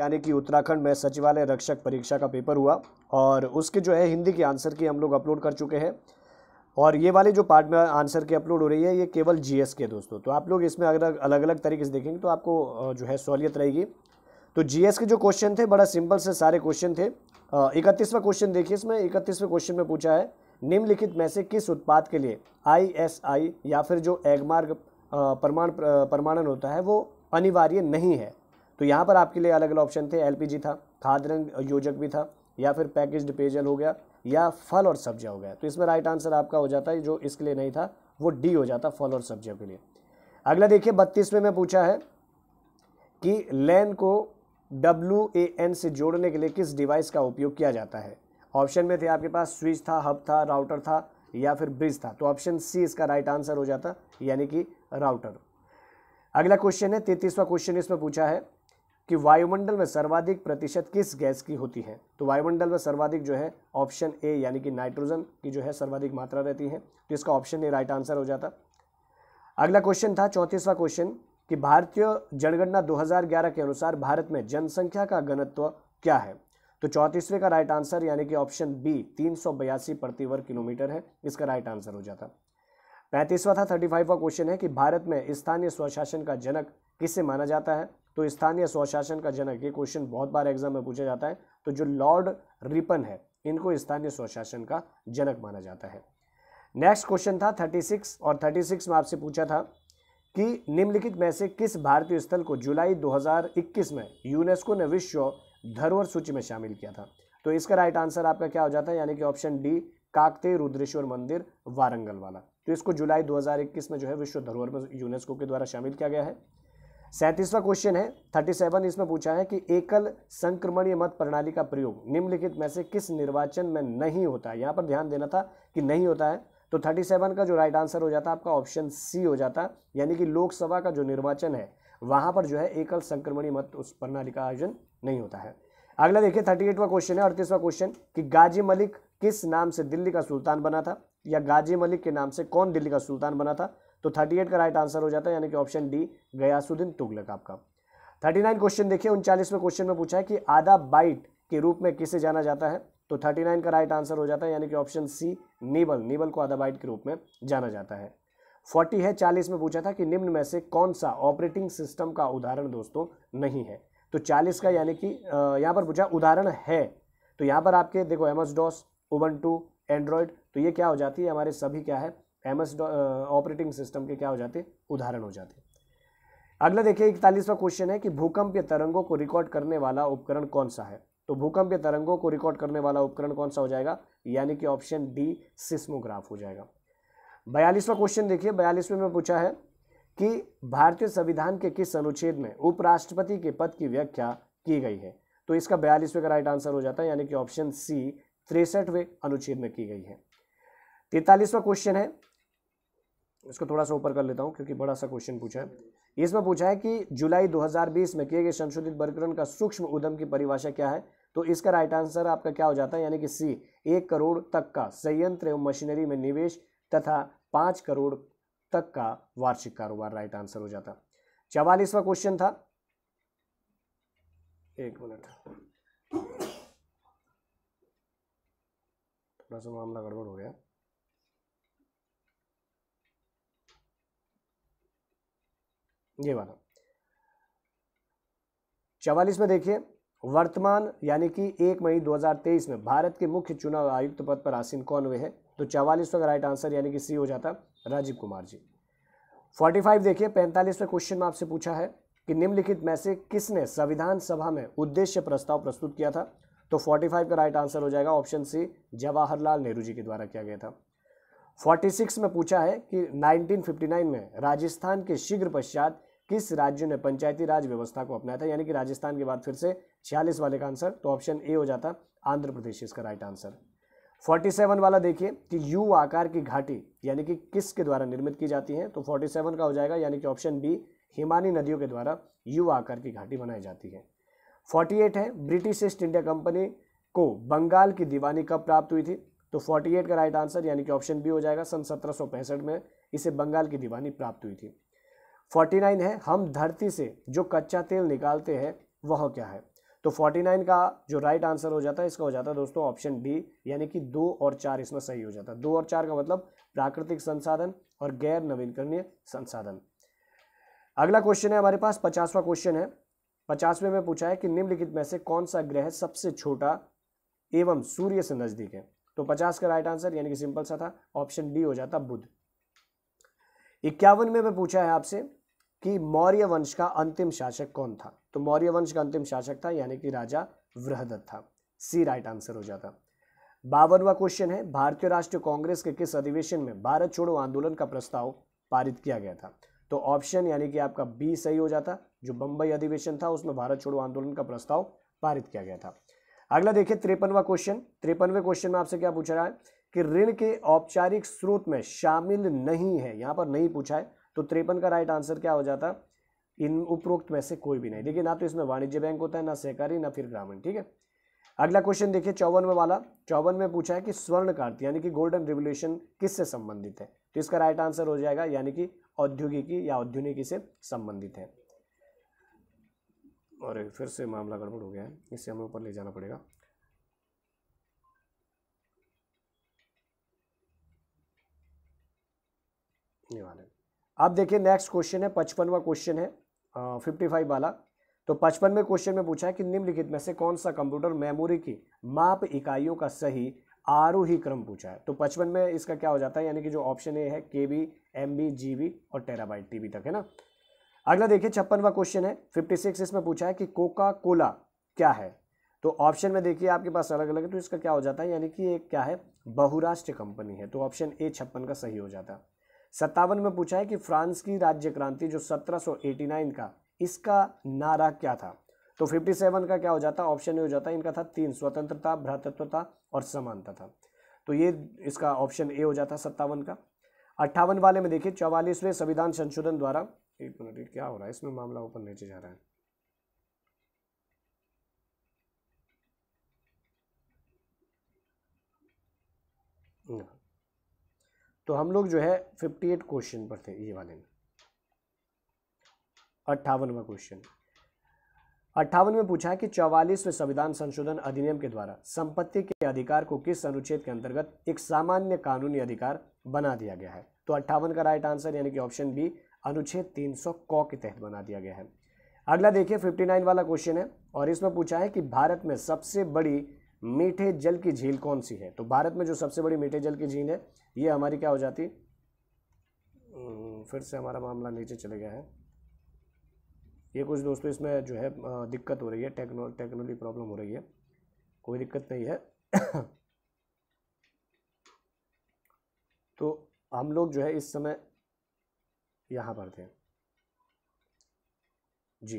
यानी कि उत्तराखंड में सचिवालय रक्षक परीक्षा का पेपर हुआ और उसके जो है हिंदी के आंसर की हम लोग अपलोड कर चुके हैं और ये वाले जो पार्ट में आंसर की अपलोड हो रही है ये केवल जीएस के दोस्तों तो आप लोग इसमें अगर अलग अलग तरीके से देखेंगे तो आपको जो है सहूलियत रहेगी तो जीएस के जो क्वेश्चन थे बड़ा सिंपल से सारे क्वेश्चन थे इकतीसवा क्वेश्चन देखिए इसमें इकतीसवें क्वेश्चन में पूछा है निम्नलिखित में से किस उत्पाद के लिए आई या फिर जो एगमार्ग प्रमाण प्रमाणन होता है वो अनिवार्य नहीं है तो यहाँ पर आपके लिए अलग अलग ऑप्शन थे एलपीजी था खाद रंग योजक भी था या फिर पैकेज्ड पेयजल हो गया या फल और सब्जियाँ हो गया तो इसमें राइट आंसर आपका हो जाता है जो इसके लिए नहीं था वो डी हो जाता फल और सब्जियों के लिए अगला देखिए बत्तीसवें में पूछा है कि लैन को डब्ल्यू ए एन से जोड़ने के लिए किस डिवाइस का उपयोग किया जाता है ऑप्शन में थे आपके पास स्विच था हब था राउटर था या फिर ब्रिज था तो ऑप्शन सी इसका राइट आंसर हो जाता यानी कि राउटर अगला क्वेश्चन है तैतीसवा क्वेश्चन इसमें पूछा है कि वायुमंडल में सर्वाधिक प्रतिशत किस गैस की होती है तो वायुमंडल में सर्वाधिक जो है ऑप्शन ए यानी कि नाइट्रोजन की जो है सर्वाधिक मात्रा रहती है तो इसका ऑप्शन ए राइट आंसर हो जाता अगला क्वेश्चन था चौंतीसवा क्वेश्चन कि भारतीय जनगणना 2011 के अनुसार भारत में जनसंख्या का घनत्व क्या है तो चौंतीसवें का राइट आंसर यानी कि ऑप्शन बी तीन प्रति वर्ग किलोमीटर है इसका राइट आंसर हो जाता पैंतीसवा था थर्टी का क्वेश्चन है कि भारत में स्थानीय स्वशासन का जनक किसे माना जाता है तो स्थानीय स्वशासन का जनक ये क्वेश्चन बहुत बार एग्जाम में पूछा जाता है तो जो लॉर्ड रिपन है इनको स्थानीय स्वशासन का जनक माना जाता है नेक्स्ट क्वेश्चन था 36 और 36 में आपसे पूछा था कि निम्नलिखित में से किस भारतीय स्थल को जुलाई 2021 में यूनेस्को ने विश्व धरोहर सूची में शामिल किया था तो इसका राइट आंसर आपका क्या हो जाता है यानी कि ऑप्शन डी काकते रुद्रेश्वर मंदिर वारंगल वाला तो इसको जुलाई 2021 में जो है विश्व धरोहर में यूनेस्को के द्वारा शामिल किया गया है सैंतीसवा क्वेश्चन है थर्टी सेवन इसमें पूछा है कि एकल संक्रमणीय मत प्रणाली का प्रयोग निम्नलिखित में से किस निर्वाचन में नहीं होता है यहाँ पर ध्यान देना था कि नहीं होता है तो थर्टी सेवन का जो राइट आंसर हो जाता आपका ऑप्शन सी हो जाता यानी कि लोकसभा का जो निर्वाचन है वहाँ पर जो है एकल संक्रमणीय मत उस प्रणाली का आयोजन नहीं होता है अगला देखिए थर्टी एटवा क्वेश्चन है अड़तीसवा क्वेश्चन कि गाजी मलिक किस नाम से दिल्ली का सुल्तान बना था या गाजी मलिक के नाम से कौन दिल्ली का सुल्तान बना था तो 38 का राइट आंसर हो जाता है यानी कि ऑप्शन डी गयासुद्दीन तुगलक आपका 39 क्वेश्चन देखिए उनचालीसवें क्वेश्चन में पूछा है कि आधा बाइट के रूप में किसे जाना जाता है तो 39 का राइट आंसर हो जाता है यानी कि ऑप्शन सी नीबल नीबल को आधा बाइट के रूप में जाना जाता है 40 है 40 में पूछा था कि निम्न में से कौन सा ऑपरेटिंग सिस्टम का उदाहरण दोस्तों नहीं है तो चालीस का यानी कि यहाँ पर पूछा उदाहरण है तो यहाँ पर आपके देखो MS DOS one two Android तो ये क्या हो जाती है हमारे सभी क्या है एम एस ऑपरेटिंग सिस्टम के क्या हो जाते उदाहरण हो जाते अगला देखिए इकतालीसवा क्वेश्चन है कि भूकंपीय तरंगों को रिकॉर्ड करने वाला उपकरण कौन सा है तो भूकंपीय तरंगों को रिकॉर्ड करने वाला उपकरण कौन सा हो जाएगा यानी कि ऑप्शन डी सिस्मोग्राफ हो जाएगा बयालीसवा क्वेश्चन देखिए बयालीसवें में पूछा है कि भारतीय संविधान के किस अनुच्छेद में उपराष्ट्रपति के पद की व्याख्या की गई है तो इसका बयालीसवें का राइट आंसर हो जाता है यानी कि ऑप्शन सी तिरसठवें अनुच्छेद में की गई है तैतालीसवा क्वेश्चन है इसको थोड़ा सा ऊपर कर लेता हूँ क्योंकि बड़ा सा क्वेश्चन पूछा है इसमें पूछा है कि जुलाई 2020 में किए गए संशोधित वर्गीकरण का सूक्ष्म उद्यम की परिभाषा क्या है तो इसका राइट आंसर आपका क्या हो जाता है यानी कि सी एक करोड़ तक का संयंत्र एवं मशीनरी में निवेश तथा पाँच करोड़ तक का वार्षिक कारोबार राइट आंसर हो जाता चवालीसवा क्वेश्चन था एक मिनट थोड़ा सा मामला गड़बड़ हो गया ये वाला चवालीस में देखिए वर्तमान यानी कि एक मई 2023 में भारत के मुख्य चुनाव आयुक्त पद पर आसीन कौन हुए हैं तो चवालीसवें का राइट आंसर यानी कि सी हो जाता राजीव कुमार जी 45 देखिए 45वें क्वेश्चन में आपसे पूछा है कि निम्नलिखित में से किसने संविधान सभा में उद्देश्य प्रस्ताव प्रस्तुत किया था तो 45 का राइट आंसर हो जाएगा ऑप्शन सी जवाहरलाल नेहरू जी के द्वारा किया गया था 46 में पूछा है कि 1959 में राजस्थान के शीघ्र पश्चात किस राज्य ने पंचायती राज व्यवस्था को अपनाया था यानी कि राजस्थान के बाद फिर से छियालीस वाले का आंसर तो ऑप्शन ए हो जाता आंध्र प्रदेश इसका राइट आंसर 47 वाला देखिए कि यू आकार की घाटी यानी कि किस के द्वारा निर्मित की जाती है तो 47 का हो जाएगा यानी कि ऑप्शन बी हिमानी नदियों के द्वारा यू आकार की घाटी बनाई जाती है 48 है ब्रिटिश ईस्ट इंडिया कंपनी को बंगाल की दीवानी कब प्राप्त हुई थी तो 48 का राइट आंसर यानी कि ऑप्शन बी हो जाएगा सन सत्रह में इसे बंगाल की दीवानी प्राप्त हुई थी 49 है हम धरती से जो कच्चा तेल निकालते हैं वह क्या है तो 49 का जो राइट आंसर हो जाता है इसका हो जाता है दोस्तों ऑप्शन डी यानी कि दो और चार इसमें सही हो जाता है दो और चार का मतलब प्राकृतिक संसाधन और गैर नवीनकरणीय संसाधन अगला क्वेश्चन है हमारे पास पचासवा क्वेश्चन है पचासवें में पूछा है कि निम्नलिखित में से कौन सा ग्रह सबसे छोटा एवं सूर्य से नजदीक है तो पचास का राइट आंसर यानी कि सिंपल सा था ऑप्शन डी हो जाता बुध इक्यावन में पूछा है आपसे कि मौर्य वंश का अंतिम शासक कौन था तो मौर्य वंश का अंतिम शासक था यानी कि राजा वृहदत्त था सी राइट आंसर हो जाता बावनवा क्वेश्चन है भारतीय राष्ट्रीय कांग्रेस के किस अधिवेशन में भारत छोड़ो आंदोलन का प्रस्ताव पारित किया गया था तो ऑप्शन यानी कि आपका बी सही हो जाता जो बंबई अधिवेशन था उसमें भारत छोड़ो आंदोलन का प्रस्ताव पारित किया गया था अगला देखिए त्रेपनवा क्वेश्चन त्रेपनवे क्वेश्चन में आपसे क्या पूछ रहा है कि ऋण के औपचारिक स्रोत में शामिल नहीं है यहाँ पर नहीं पूछा है तो त्रेपन का राइट आंसर क्या हो जाता इन उपरोक्त में से कोई भी नहीं देखिए ना तो इसमें वाणिज्य बैंक होता है ना सहकारी ना फिर ग्रामीण ठीक है अगला क्वेश्चन देखिए चौवनवे वाला चौवन में पूछा है कि स्वर्ण कार्त यानी कि गोल्डन रिवोल्यूशन किससे संबंधित है तो इसका राइट आंसर हो जाएगा यानी कि औद्योगिकी या औद्योगिकी से संबंधित है और फिर से मामला गड़बड़ हो गया है इसे हमें ऊपर ले जाना पड़ेगा पूछने वाले आप देखिए नेक्स्ट क्वेश्चन है पचपनवा क्वेश्चन है फिफ्टी फाइव वाला तो पचपन में क्वेश्चन में पूछा है कि निम्नलिखित में से कौन सा कंप्यूटर मेमोरी की माप इकाइयों का सही आरोही क्रम पूछा है तो पचपन में इसका क्या हो जाता है यानी कि जो ऑप्शन ए है K B M B G B और टेराबाइट टी बी तक है ना अगला देखिए छप्पनवा क्वेश्चन है फिफ्टी सिक्स इसमें पूछा है कि कोका कोला क्या है तो ऑप्शन में देखिए आपके पास अलग अलग है तो इसका क्या हो जाता है यानी कि एक क्या है बहुराष्ट्रीय कंपनी है तो ऑप्शन ए छप्पन का सही हो जाता है सत्तावन में पूछा है कि फ्रांस की राज्य क्रांति जो 1789 का इसका नारा क्या था तो 57 का क्या हो जाता ऑप्शन ए हो जाता इनका था तीन स्वतंत्रता भ्रातत्वता और समानता था तो ये इसका ऑप्शन ए हो जाता सत्तावन का अट्ठावन वाले में देखिए चौवालीसवें संविधान संशोधन द्वारा एक मिनट क्या हो रहा है इसमें मामला ऊपर नीचे जा रहा है तो हम लोग जो है 58 क्वेश्चन पर थे ये वाले में अट्ठावनवा क्वेश्चन अट्ठावन में पूछा है कि चौवालीसवें संविधान संशोधन अधिनियम के द्वारा संपत्ति के अधिकार को किस अनुच्छेद के अंतर्गत एक सामान्य कानूनी अधिकार बना दिया गया है तो अट्ठावन का राइट आंसर यानी कि ऑप्शन बी अनुच्छेद 300 सौ के तहत बना दिया गया है अगला देखिए 59 वाला क्वेश्चन है और इसमें पूछा है कि भारत में सबसे बड़ी मीठे जल की झील कौन सी है तो भारत में जो सबसे बड़ी मीठे जल की झील है ये हमारी क्या हो जाती हम्म, फिर से हमारा मामला नीचे चले गया है ये कुछ दोस्तों इसमें जो है दिक्कत हो रही है टेक्नो टेक्नोलॉजी प्रॉब्लम हो रही है कोई दिक्कत नहीं है तो हम लोग जो है इस समय यहाँ पर थे जी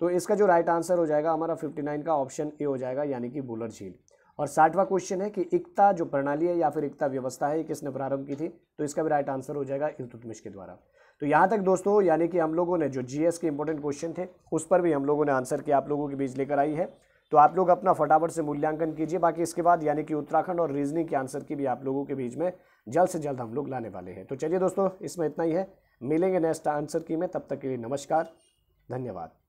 तो इसका जो राइट आंसर हो जाएगा हमारा 59 का ऑप्शन ए हो जाएगा यानी कि बुलर झील और साठवां क्वेश्चन है कि एकता जो प्रणाली है या फिर एकता व्यवस्था है किसने प्रारंभ की थी तो इसका भी राइट आंसर हो जाएगा इल्तुतमिश के द्वारा तो यहाँ तक दोस्तों यानी कि हम लोगों ने जो जीएस के इंपॉर्टेंट क्वेश्चन थे उस पर भी हम लोगों ने आंसर किया आप लोगों के बीच लेकर आई है तो आप लोग अपना फटाफट से मूल्यांकन कीजिए बाकी इसके बाद यानी कि उत्तराखंड और रीजनिंग के आंसर की भी आप लोगों के बीच में जल्द से जल्द हम लोग लाने वाले हैं तो चलिए दोस्तों इसमें इतना ही है मिलेंगे नेक्स्ट आंसर की में तब तक के लिए नमस्कार धन्यवाद